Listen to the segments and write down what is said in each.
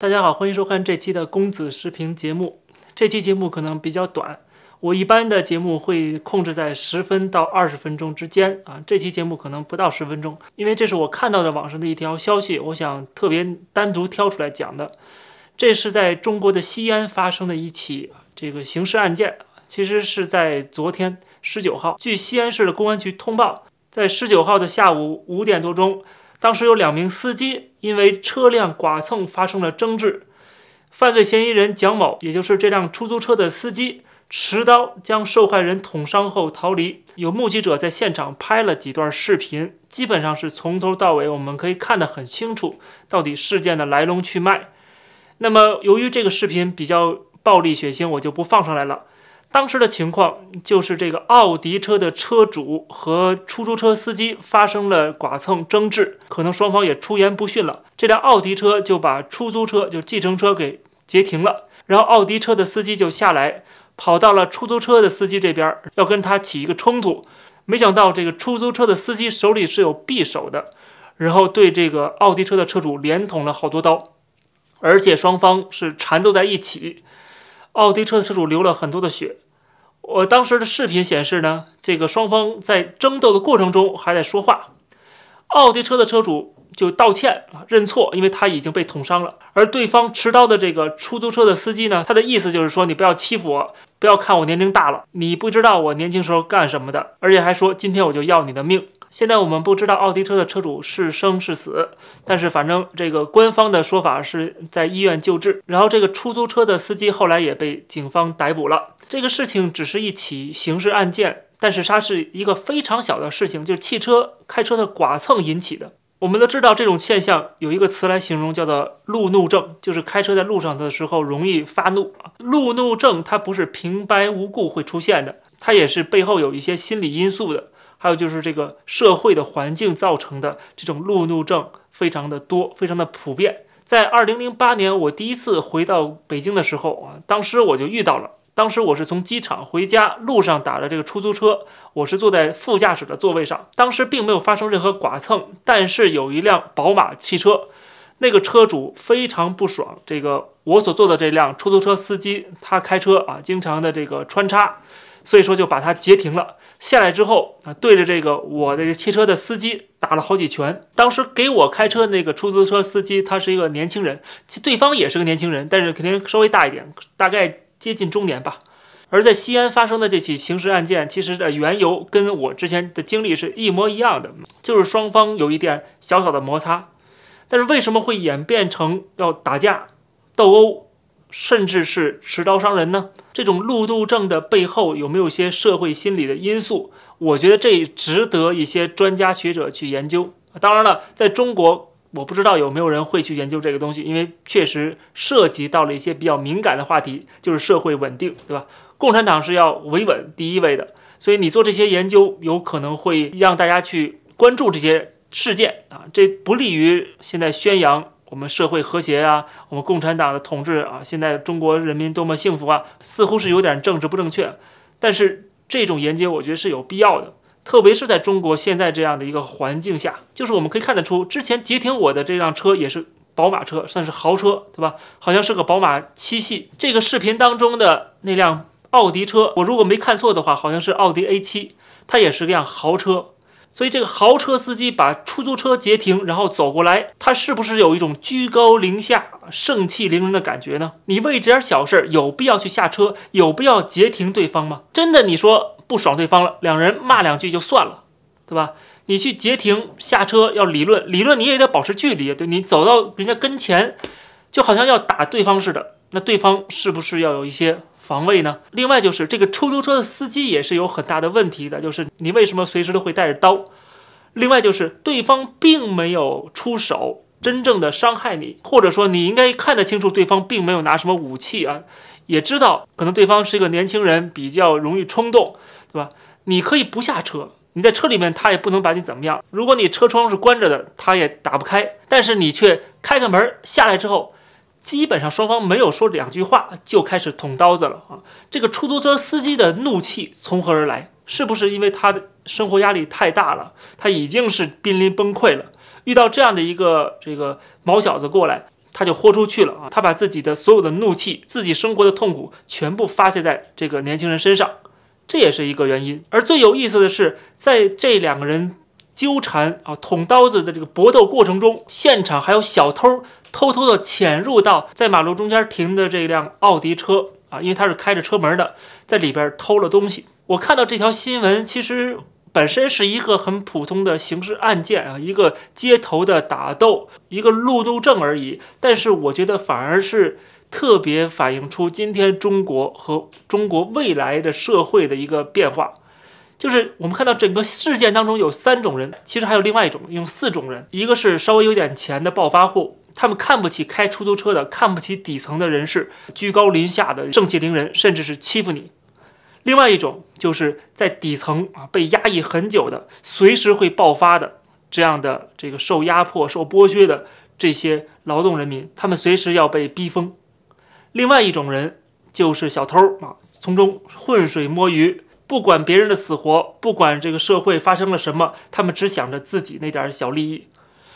大家好，欢迎收看这期的公子视频节目。这期节目可能比较短，我一般的节目会控制在十分到二十分钟之间啊。这期节目可能不到十分钟，因为这是我看到的网上的一条消息，我想特别单独挑出来讲的。这是在中国的西安发生的一起这个刑事案件，其实是在昨天十九号。据西安市的公安局通报，在十九号的下午五点多钟，当时有两名司机。因为车辆剐蹭发生了争执，犯罪嫌疑人蒋某，也就是这辆出租车的司机，持刀将受害人捅伤后逃离。有目击者在现场拍了几段视频，基本上是从头到尾，我们可以看得很清楚到底事件的来龙去脉。那么，由于这个视频比较暴力血腥，我就不放上来了。当时的情况就是，这个奥迪车的车主和出租车司机发生了剐蹭争执，可能双方也出言不逊了。这辆奥迪车就把出租车就计程车给截停了，然后奥迪车的司机就下来，跑到了出租车的司机这边，要跟他起一个冲突。没想到这个出租车的司机手里是有匕首的，然后对这个奥迪车的车主连捅了好多刀，而且双方是缠斗在一起。奥迪车的车主流了很多的血，我当时的视频显示呢，这个双方在争斗的过程中还在说话，奥迪车的车主就道歉认错，因为他已经被捅伤了，而对方持刀的这个出租车的司机呢，他的意思就是说你不要欺负我，不要看我年龄大了，你不知道我年轻时候干什么的，而且还说今天我就要你的命。现在我们不知道奥迪车的车主是生是死，但是反正这个官方的说法是在医院救治。然后这个出租车的司机后来也被警方逮捕了。这个事情只是一起刑事案件，但是它是一个非常小的事情，就是汽车开车的剐蹭引起的。我们都知道这种现象有一个词来形容，叫做“路怒症”，就是开车在路上的时候容易发怒。路怒症它不是平白无故会出现的，它也是背后有一些心理因素的。还有就是这个社会的环境造成的这种路怒症非常的多，非常的普遍。在二零零八年，我第一次回到北京的时候啊，当时我就遇到了。当时我是从机场回家路上打的这个出租车，我是坐在副驾驶的座位上，当时并没有发生任何剐蹭，但是有一辆宝马汽车，那个车主非常不爽。这个我所坐的这辆出租车司机他开车啊，经常的这个穿插，所以说就把他截停了。下来之后啊，对着这个我的这汽车的司机打了好几拳。当时给我开车那个出租车司机，他是一个年轻人，对方也是个年轻人，但是肯定稍微大一点，大概接近中年吧。而在西安发生的这起刑事案件，其实的缘由跟我之前的经历是一模一样的，就是双方有一点小小的摩擦，但是为什么会演变成要打架斗殴？甚至是持刀伤人呢？这种路怒症的背后有没有一些社会心理的因素？我觉得这值得一些专家学者去研究。当然了，在中国，我不知道有没有人会去研究这个东西，因为确实涉及到了一些比较敏感的话题，就是社会稳定，对吧？共产党是要维稳第一位的，所以你做这些研究，有可能会让大家去关注这些事件啊，这不利于现在宣扬。我们社会和谐呀，我们共产党的统治啊，现在中国人民多么幸福啊！似乎是有点政治不正确，但是这种研究我觉得是有必要的，特别是在中国现在这样的一个环境下，就是我们可以看得出，之前截停我的这辆车也是宝马车，算是豪车，对吧？好像是个宝马七系。这个视频当中的那辆奥迪车，我如果没看错的话，好像是奥迪 A7，它也是辆豪车。所以这个豪车司机把出租车截停，然后走过来，他是不是有一种居高临下、盛气凌人的感觉呢？你为这点小事有必要去下车、有必要截停对方吗？真的，你说不爽对方了，两人骂两句就算了，对吧？你去截停、下车要理论，理论你也得保持距离，对你走到人家跟前，就好像要打对方似的，那对方是不是要有一些？防卫呢？另外就是这个出租车的司机也是有很大的问题的，就是你为什么随时都会带着刀？另外就是对方并没有出手，真正的伤害你，或者说你应该看得清楚，对方并没有拿什么武器啊，也知道可能对方是一个年轻人，比较容易冲动，对吧？你可以不下车，你在车里面他也不能把你怎么样。如果你车窗是关着的，他也打不开，但是你却开个门下来之后。基本上双方没有说两句话就开始捅刀子了啊！这个出租车司机的怒气从何而来？是不是因为他的生活压力太大了，他已经是濒临崩溃了？遇到这样的一个这个毛小子过来，他就豁出去了啊！他把自己的所有的怒气、自己生活的痛苦全部发泄在这个年轻人身上，这也是一个原因。而最有意思的是，在这两个人纠缠啊、捅刀子的这个搏斗过程中，现场还有小偷。偷偷的潜入到在马路中间停的这辆奥迪车啊，因为他是开着车门的，在里边偷了东西。我看到这条新闻，其实本身是一个很普通的刑事案件啊，一个街头的打斗，一个路怒症而已。但是我觉得反而是特别反映出今天中国和中国未来的社会的一个变化，就是我们看到整个事件当中有三种人，其实还有另外一种，有四种人，一个是稍微有点钱的暴发户。他们看不起开出租车的，看不起底层的人士，居高临下的盛气凌人，甚至是欺负你。另外一种就是在底层啊被压抑很久的，随时会爆发的这样的这个受压迫、受剥削的这些劳动人民，他们随时要被逼疯。另外一种人就是小偷啊，从中浑水摸鱼，不管别人的死活，不管这个社会发生了什么，他们只想着自己那点小利益。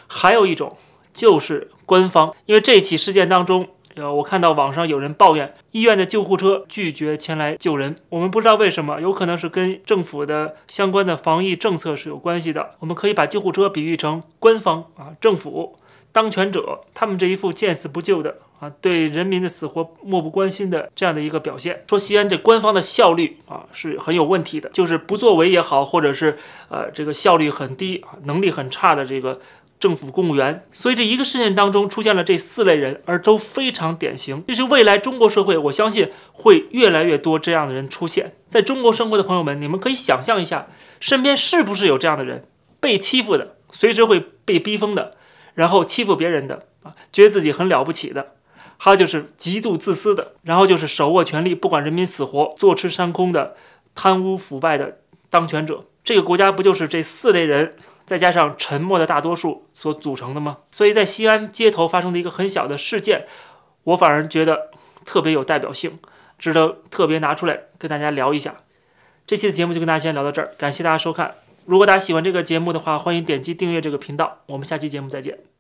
还有一种。就是官方，因为这起事件当中，呃，我看到网上有人抱怨医院的救护车拒绝前来救人，我们不知道为什么，有可能是跟政府的相关的防疫政策是有关系的。我们可以把救护车比喻成官方啊，政府当权者，他们这一副见死不救的啊，对人民的死活漠不关心的这样的一个表现，说西安这官方的效率啊是很有问题的，就是不作为也好，或者是呃这个效率很低啊，能力很差的这个。政府公务员，所以这一个事件当中出现了这四类人，而都非常典型。就是未来中国社会，我相信会越来越多这样的人出现在中国生活的朋友们，你们可以想象一下，身边是不是有这样的人？被欺负的，随时会被逼疯的，然后欺负别人的啊，觉得自己很了不起的，还有就是极度自私的，然后就是手握权力不管人民死活坐吃山空的贪污腐败的当权者。这个国家不就是这四类人？再加上沉默的大多数所组成的吗？所以在西安街头发生的一个很小的事件，我反而觉得特别有代表性，值得特别拿出来跟大家聊一下。这期的节目就跟大家先聊到这儿，感谢大家收看。如果大家喜欢这个节目的话，欢迎点击订阅这个频道。我们下期节目再见。